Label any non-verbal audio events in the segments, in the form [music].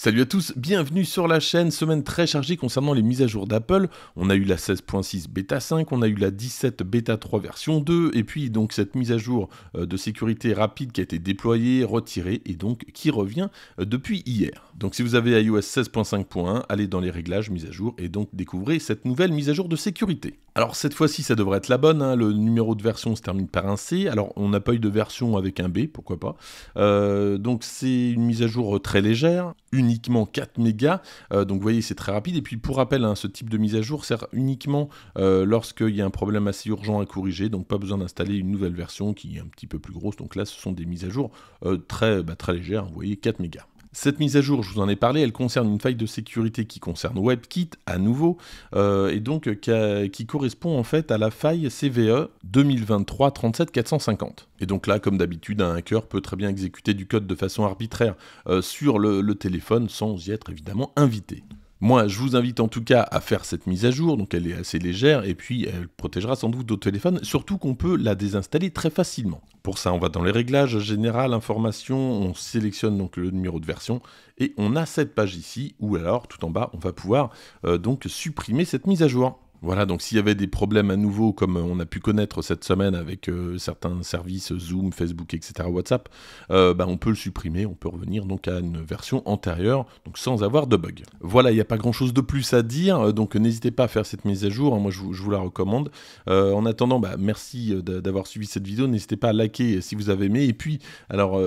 Salut à tous, bienvenue sur la chaîne, semaine très chargée concernant les mises à jour d'Apple. On a eu la 16.6 bêta 5, on a eu la 17 bêta 3 version 2, et puis donc cette mise à jour euh, de sécurité rapide qui a été déployée, retirée, et donc qui revient euh, depuis hier. Donc si vous avez iOS 16.5.1, allez dans les réglages, mises à jour, et donc découvrez cette nouvelle mise à jour de sécurité. Alors cette fois-ci, ça devrait être la bonne. Hein. Le numéro de version se termine par un C. Alors on n'a pas eu de version avec un B, pourquoi pas. Euh, donc c'est une mise à jour très légère, une uniquement 4 mégas. Euh, donc vous voyez, c'est très rapide. Et puis pour rappel, hein, ce type de mise à jour sert uniquement euh, lorsqu'il y a un problème assez urgent à corriger. Donc pas besoin d'installer une nouvelle version qui est un petit peu plus grosse. Donc là, ce sont des mises à jour euh, très, bah, très légères. Vous voyez, 4 mégas. Cette mise à jour, je vous en ai parlé, elle concerne une faille de sécurité qui concerne WebKit à nouveau, euh, et donc euh, qui, correspond en fait à la faille CVE 2023-37-450. Et donc là, comme d'habitude, un hacker peut très bien exécuter du code de façon arbitraire euh, sur le téléphone sans y être évidemment invité. Moi, je vous invite en tout cas à faire cette mise à jour, donc elle est assez légère, et puis elle protégera sans doute d'autres téléphones, surtout qu'on peut la désinstaller très facilement. Pour ça, on va dans les réglages, général, information, on sélectionne donc le numéro de version, et on a cette page ici, ou alors tout en bas, on va pouvoir euh, donc supprimer cette mise à jour. Voilà, donc s'il y avait des problèmes à nouveau, comme on a pu connaître cette semaine avec euh, certains services Zoom, Facebook, etc., WhatsApp, euh, bah, on peut le supprimer, on peut revenir donc à une version antérieure, donc sans avoir de bug. Voilà, il n'y a pas grand-chose de plus à dire, euh, donc n'hésitez pas à faire cette mise à jour, hein, moi je vous, la recommande. en attendant, bah, merci d'avoir suivi cette vidéo, n'hésitez pas à liker si vous avez aimé, et puis, alors, [laughs]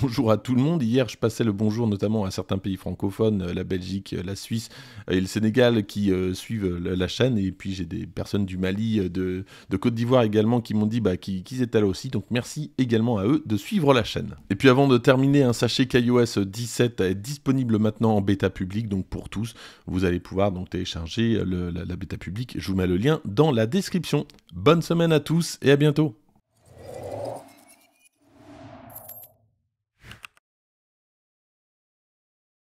bonjour à tout le monde, hier je passais le bonjour notamment à certains pays francophones, la Belgique, la Suisse et le Sénégal qui suivent la chaîne, et puis j'ai des personnes du Mali, euh, de, Côte d'Ivoire également qui m'ont dit bah, qu'ils étaient là aussi. Donc merci également à eux de suivre la chaîne. Et puis avant de terminer, un hein, sachez qu'iOS 17 est disponible maintenant en bêta publique, donc pour tous. Vous allez pouvoir donc télécharger la bêta publique. Je vous mets le lien dans la description. Bonne semaine à tous et à bientôt.